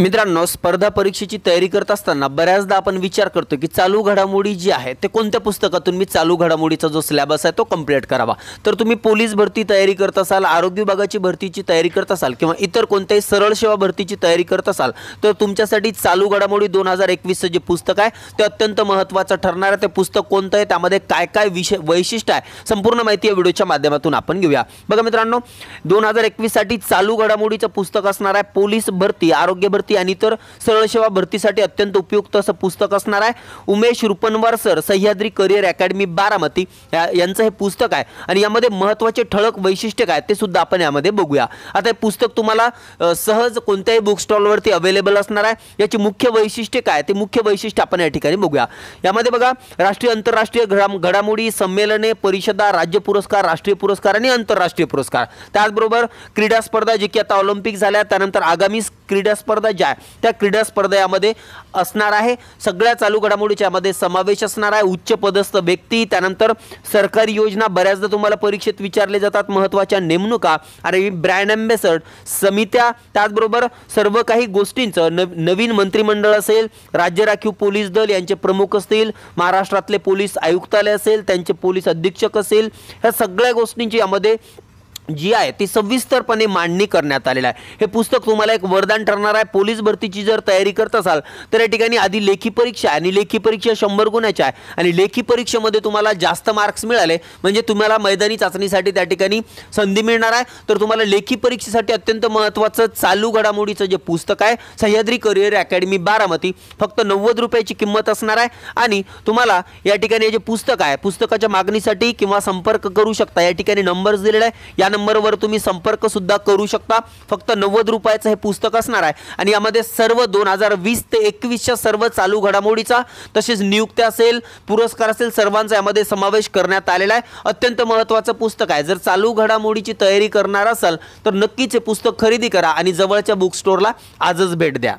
मित्रांनो स्पर्धा परीक्षेची तयारी करत असताना बऱ्याचदा आपण विचार करतो की चालू घडामोडी जी आहे ते कोणत्या पुस्तकातून मी चालू घडामोडीचा जो सिलेबस आहे तो कम्प्लीट करावा तर तुम्ही पोलीस भरती तयारी करत असाल आरोग्य विभागाची भरतीची तयारी करत असाल किंवा इतर कोणत्याही सरळ सेवा भरतीची तयारी करत असाल तर तुमच्यासाठी चालू घडामोडी दोन हजार एकवीसचं जे पुस्तक आहे ते अत्यंत महत्त्वाचं ठरणार आहे ते पुस्तक कोणतं आहे त्यामध्ये काय काय विषय वैशिष्ट्य आहे संपूर्ण माहिती या व्हिडिओच्या माध्यमातून आपण घेऊया बघा मित्रांनो दोन हजार एकवीससाठी चालू घडामोडीचं पुस्तक असणार आहे पोलीस भरती आरोग्य भरती भरती आणि तर सरळ सेवा भरतीसाठी अत्यंत उपयुक्त असं पुस्तक असणार आहे Umesh Rupanwar sir Sahyadri career academy Baramati यांचं हे पुस्तक आहे आणि यामध्ये महत्त्वाचे ठळक वैशिष्ट्य काय ते सुद्धा आपण यामध्ये बघूया आता हे पुस्तक तुम्हाला सहज कोणत्याही बुक स्टॉलवरती अवेलेबल असणार आहे याची मुख्य वैशिष्ट्य काय ते मुख्य वैशिष्ट्य आपण या ठिकाणी बघूया यामध्ये बघा राष्ट्रीय आंतरराष्ट्रीय घडामोडी संमेलने परिषदा राज्य पुरस्कार राष्ट्रीय पुरस्कार आणि आंतरराष्ट्रीय पुरस्कार त्याचबरोबर क्रीडा स्पर्धा जे की आता ऑलिम्पिक झाल्या त्यानंतर आगामी क्रीडा स्पर्धा त्या क्रीडा स्पर्धेमध्ये असणार आहे सगळ्या चालू घडामोडीच्या समावेश असणार आहे उच्च पदस्थ व्यक्ती त्यानंतर सरकारी योजना बऱ्याचदा तुम्हाला परीक्षेत विचारले जातात महत्त्वाच्या नेमणुका आणि ब्रँड अँबेसडर समित्या त्याचबरोबर सर्व काही गोष्टींचं नव नवीन मंत्रिमंडळ असेल राज्य राखीव पोलीस दल यांचे प्रमुख असतील महाराष्ट्रातले पोलीस आयुक्तालय असेल त्यांचे पोलीस अधीक्षक असेल ह्या सगळ्या गोष्टींची यामध्ये जी आहे ती सविस्तरपणे मांडणी करण्यात आलेलं आहे हे पुस्तक तुम्हाला एक वरदान ठरणार आहे पोलीस भरतीची जर तयारी करत असाल तर या ठिकाणी आधी लेखी परीक्षा आहे आणि लेखी परीक्षा शंभर गुणाच्या आहे आणि लेखी परीक्षेमध्ये तुम्हाला जास्त मार्क्स मिळाले म्हणजे तुम्हाला मैदानी चाचणीसाठी त्या ठिकाणी संधी मिळणार आहे तर तुम्हाला लेखी परीक्षेसाठी अत्यंत महत्त्वाचं चालू घडामोडीचं जे पुस्तक आहे सह्याद्री करिअर अकॅडमी बारामती फक्त नव्वद रुपयाची किंमत असणार आहे आणि तुम्हाला या ठिकाणी जे पुस्तक आहे पुस्तकाच्या मागणीसाठी किंवा संपर्क करू शकता या ठिकाणी नंबर्स दिलेला आहे या नंबरवर तुम्ही संपर्कसुद्धा करू शकता फक्त नव्वद रुपयाचं हे पुस्तक असणार आहे आणि यामध्ये सर्व दोन हजार वीस ते एकवीसच्या सर्व चालू घडामोडीचा तसेच नियुक्त्या असेल पुरस्कार असेल सर्वांचा यामध्ये समावेश करण्यात आलेला आहे अत्यंत महत्त्वाचं पुस्तक आहे जर चालू घडामोडीची तयारी करणार असाल तर नक्कीच हे पुस्तक खरेदी करा आणि जवळच्या बुक स्टोअरला आजच भेट द्या